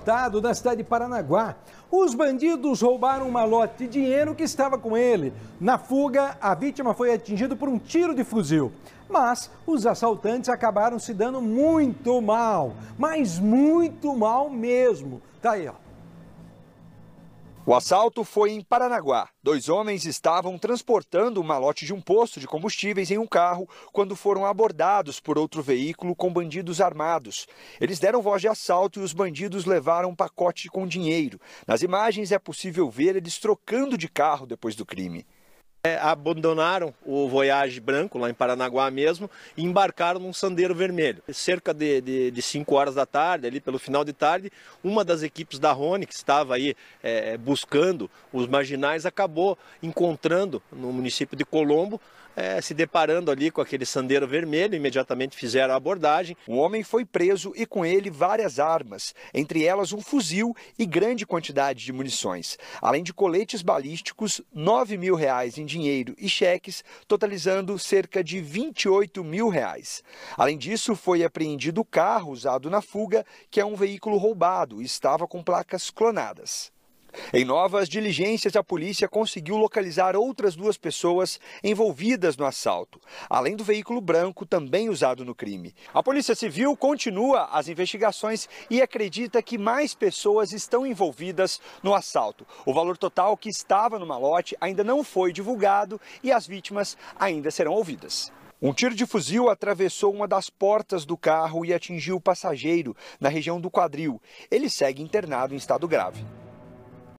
assaltado na cidade de Paranaguá. Os bandidos roubaram uma lote de dinheiro que estava com ele. Na fuga, a vítima foi atingida por um tiro de fuzil. Mas os assaltantes acabaram se dando muito mal, mas muito mal mesmo. Tá aí, ó. O assalto foi em Paranaguá. Dois homens estavam transportando o malote de um posto de combustíveis em um carro quando foram abordados por outro veículo com bandidos armados. Eles deram voz de assalto e os bandidos levaram um pacote com dinheiro. Nas imagens é possível ver eles trocando de carro depois do crime é, abandonaram o Voyage Branco, lá em Paranaguá mesmo, e embarcaram num sandeiro vermelho. Cerca de, 5 horas da tarde, ali pelo final de tarde, uma das equipes da Rony, que estava aí é, é, buscando os marginais, acabou encontrando no município de Colombo, é, se deparando ali com aquele sandeiro vermelho, imediatamente fizeram a abordagem. Um homem foi preso e com ele várias armas, entre elas um fuzil e grande quantidade de munições, além de coletes balísticos, 9 mil reais em dinheiro e cheques, totalizando cerca de 28 mil reais. Além disso, foi apreendido o carro usado na fuga, que é um veículo roubado e estava com placas clonadas. Em novas diligências, a polícia conseguiu localizar outras duas pessoas envolvidas no assalto, além do veículo branco também usado no crime. A Polícia Civil continua as investigações e acredita que mais pessoas estão envolvidas no assalto. O valor total que estava no malote ainda não foi divulgado e as vítimas ainda serão ouvidas. Um tiro de fuzil atravessou uma das portas do carro e atingiu o passageiro na região do quadril. Ele segue internado em estado grave.